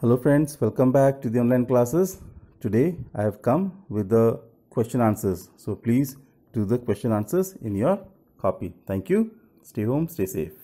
Hello friends, welcome back to the online classes. Today I have come with the question answers. So please do the question answers in your copy. Thank you. Stay home, stay safe.